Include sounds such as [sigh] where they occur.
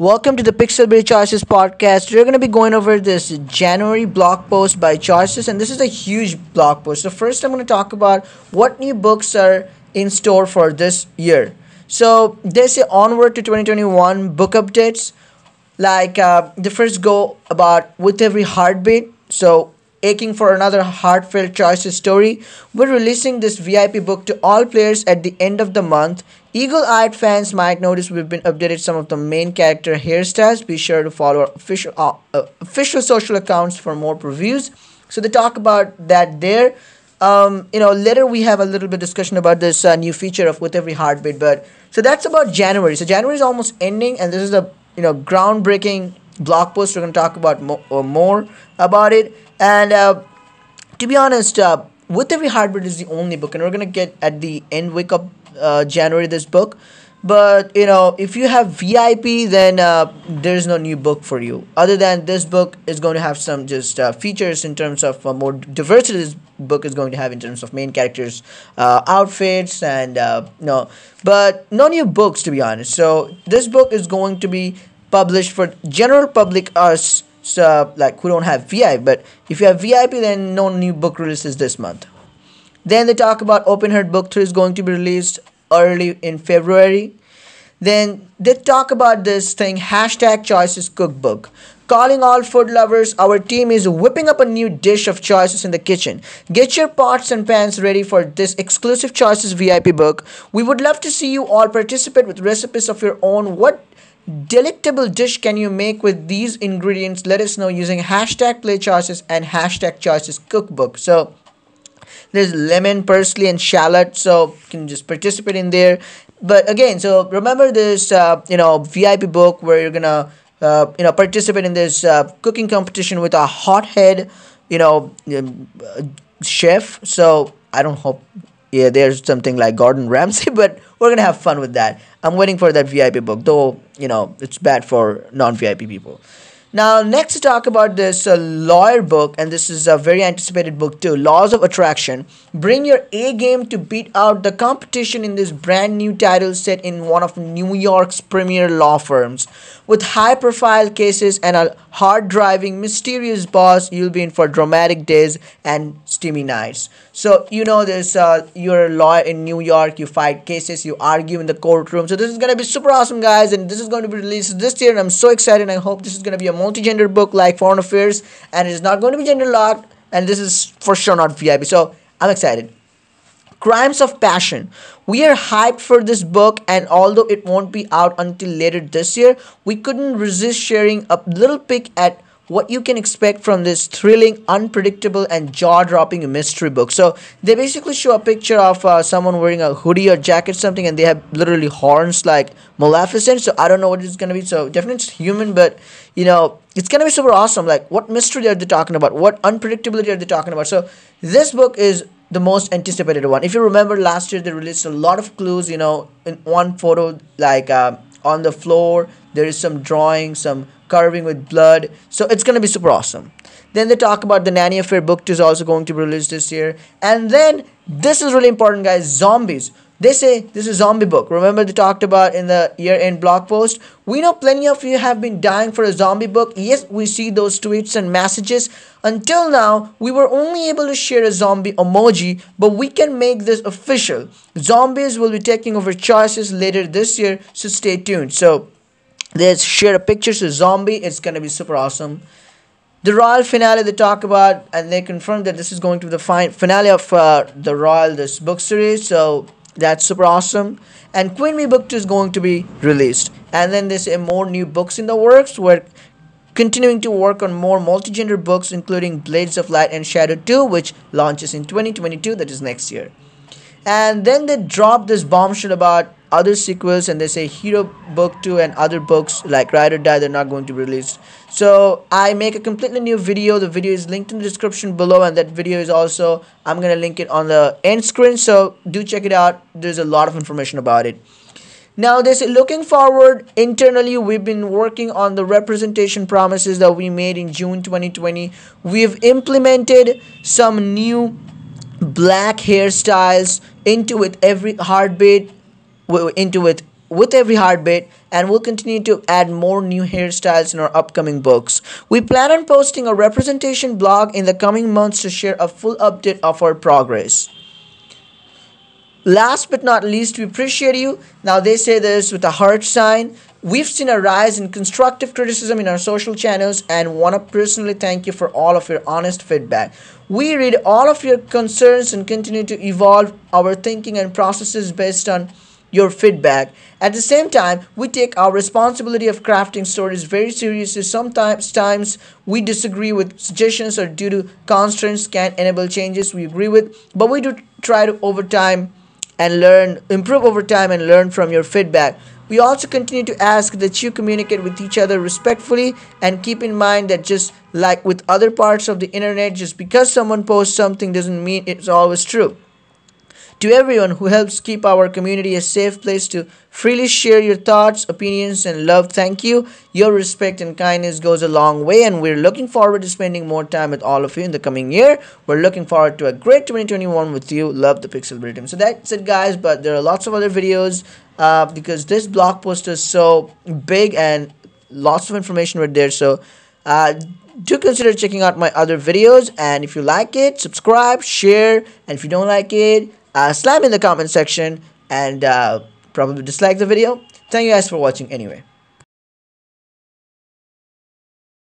Welcome to the Pixelberry Choices podcast. We're going to be going over this January blog post by Choices, and this is a huge blog post. So, first, I'm going to talk about what new books are in store for this year. So, they say onward to 2021 book updates, like uh, the first go about With Every Heartbeat. So, aching for another heartfelt choice story, we're releasing this VIP book to all players at the end of the month. Eagle-eyed fans might notice we've been updated some of the main character hairstyles. Be sure to follow our official, uh, uh, official social accounts for more previews. So they talk about that there. Um, you know, later we have a little bit discussion about this uh, new feature of with every heartbeat. But so that's about January. So January is almost ending, and this is the you know groundbreaking blog post we're going to talk about mo- uh, more about it and uh, to be honest uh, with every heartbeat is the only book and we're going to get at the end Wake up, uh, january this book but you know if you have vip then uh, there's no new book for you other than this book is going to have some just uh, features in terms of more diversity this book is going to have in terms of main characters outfits and no but no new books to be honest so this book is going to be published for general public are so like who don't have VIP. But if you have VIP, then no new book releases this month. Then they talk about Open Heart Book 3 is going to be released early in February. Then they talk about this thing hashtag choices cookbook. Calling all food lovers, our team is whipping up a new dish of choices in the kitchen. Get your pots and pans ready for this exclusive Choices VIP book. We would love to see you all participate with recipes of your own. What delectable dish can you make with these ingredients? Let us know using hashtag play choices and hashtag choices cookbook. So there's lemon, parsley, and shallot. So you can just participate in there. But again, so remember this, uh, you know, VIP book where you're gonna, uh, you know, participate in this uh, cooking competition with a hothead, you know, um, chef. So I don't hope yeah, there's something like Gordon Ramsay, [laughs] but we're gonna have fun with that. I'm waiting for that VIP book, though, you know, it's bad for non VIP people. Now, next to talk about this uh, lawyer book, and this is a very anticipated book too Laws of Attraction. Bring your A game to beat out the competition in this brand new title set in one of New York's premier law firms. With high profile cases and a hard driving, mysterious boss, you'll be in for dramatic days and steamy nights. So, you know, this uh, you're a lawyer in New York, you fight cases, you argue in the courtroom. So, this is going to be super awesome, guys, and this is going to be released this year. And I'm so excited. I hope this is going to be a multi gender book like Foreign Affairs, and it is not going to be gender locked. And this is for sure not VIP. So, I'm excited. Crimes of Passion. We are hyped for this book, and although it won't be out until later this year, we couldn't resist sharing a little peek at what you can expect from this thrilling, unpredictable, and jaw dropping mystery book. So, they basically show a picture of uh, someone wearing a hoodie or jacket, something, and they have literally horns like Maleficent. So, I don't know what it's gonna be. So, definitely it's human, but you know, it's gonna be super awesome. Like, what mystery are they talking about? What unpredictability are they talking about? So, this book is the most anticipated one if you remember last year they released a lot of clues you know in one photo like uh, on the floor there is some drawing some carving with blood so it's going to be super awesome then they talk about the nanny affair book is also going to be released this year and then this is really important guys zombies they say this is zombie book. Remember they talked about in the year-end blog post? We know plenty of you have been dying for a zombie book. Yes, we see those tweets and messages. Until now, we were only able to share a zombie emoji, but we can make this official. Zombies will be taking over choices later this year, so stay tuned. So let's share a picture to zombie. It's gonna be super awesome the royal finale they talk about and they confirm that this is going to be the fi finale of uh, the royal this book series so that's super awesome and queen bee book 2 is going to be released and then there's more new books in the works We're continuing to work on more multi-gender books including blades of light and shadow 2 which launches in 2022 that is next year and then they dropped this bombshell about other sequels and they say hero book 2 and other books like ride or die they're not going to be released so i make a completely new video the video is linked in the description below and that video is also i'm gonna link it on the end screen so do check it out there's a lot of information about it now they say looking forward internally we've been working on the representation promises that we made in june 2020 we've implemented some new black hairstyles into it every heartbeat into it with every heartbeat and we'll continue to add more new hairstyles in our upcoming books. We plan on posting a representation blog in the coming months to share a full update of our progress. Last but not least, we appreciate you. Now they say this with a heart sign. We've seen a rise in constructive criticism in our social channels and want to personally thank you for all of your honest feedback. We read all of your concerns and continue to evolve our thinking and processes based on your feedback. At the same time, we take our responsibility of crafting stories very seriously. Sometimes times we disagree with suggestions or due to constraints can enable changes we agree with, but we do try to over time and learn, improve over time and learn from your feedback. We also continue to ask that you communicate with each other respectfully and keep in mind that just like with other parts of the internet, just because someone posts something doesn't mean it's always true. To everyone who helps keep our community a safe place to freely share your thoughts, opinions, and love, thank you. Your respect and kindness goes a long way, and we're looking forward to spending more time with all of you in the coming year. We're looking forward to a great 2021 with you. Love the Pixel Britain. So that's it, guys. But there are lots of other videos uh, because this blog post is so big and lots of information right there. So, uh, do consider checking out my other videos and if you like it subscribe share and if you don't like it uh, slam in the comment section and uh, probably dislike the video. Thank you guys for watching anyway.